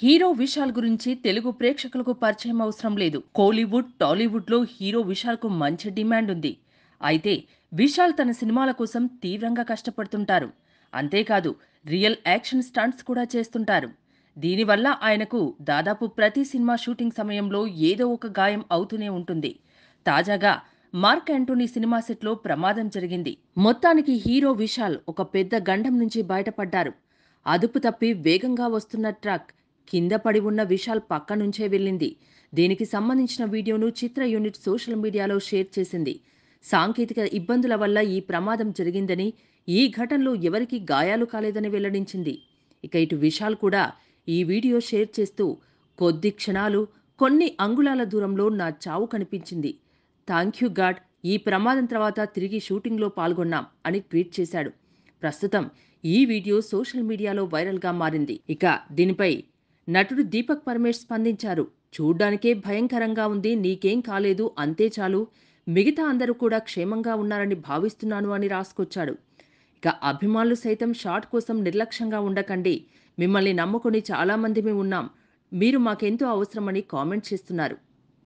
hero Vishal గురించి తెలుగు ప్రేక్షకులకు పరిచయం అవసరం లేదు కోలీవుడ్ టాలీవుడ్ లో హీరో విశాల్ కు మంచి డిమాండ్ ఉంది అయితే విశాల్ తన సినిమాల కోసం తీవ్రంగా కష్టపడుతుంటారు అంతేకాదు రియల్ యాక్షన్ స్టంట్స్ కూడా చేస్తుంటారు దీనివల్ల ఆయనకు దాదాపు ప్రతి సినిమా షూటింగ్ సమయంలో ఏదో ఒక గాయం అవుతూనే ఉంటుంది తాజాగా మార్క్ యాంటోనీ సినిమా సెట్లో ప్రమాదం జరిగింది మొత్తానికి హీరో విశాల్ ఒక పెద్ద గండం నుంచి బయటపడ్డారు అదుపు తప్పి వేగంగా వస్తున్న ట్రక్ కింద పడి ఉన్న విశాల్ పక్క నుంచే వెళ్ళింది దీనికి సంబంధించిన వీడియోను చిత్ర యూనిట్ సోషల్ మీడియాలో షేర్ చేసింది సాంకేతిక ఇబ్బందుల వల్ల ఈ ప్రమాదం జరిగిందని ఈ ఘటనలో ఎవరికీ గాయాలు కాలేదని వెల్లడించింది ఇక ఇటు విశాల్ కూడా ఈ వీడియో షేర్ చేస్తూ కొద్ది క్షణాలు కొన్ని అంగుళాల దూరంలో నా చావు కనిపించింది థ్యాంక్ యూ గాడ్ ఈ ప్రమాదం తర్వాత తిరిగి షూటింగ్లో పాల్గొన్నాం అని ట్వీట్ చేశాడు ప్రస్తుతం ఈ వీడియో సోషల్ మీడియాలో వైరల్గా మారింది ఇక దీనిపై నటుడు దీపక్ పరమేష్ స్పందించారు చూడ్డానికే భయంకరంగా ఉంది నీకేం కాలేదు అంతే చాలు మిగతా అందరూ కూడా క్షేమంగా ఉన్నారని భావిస్తున్నాను అని రాసుకొచ్చాడు ఇక అభిమానులు సైతం షాట్ కోసం నిర్లక్ష్యంగా ఉండకండి మిమ్మల్ని నమ్ముకుని చాలామంది మేము ఉన్నాం మీరు మాకెంతో అవసరమని కామెంట్ చేస్తున్నారు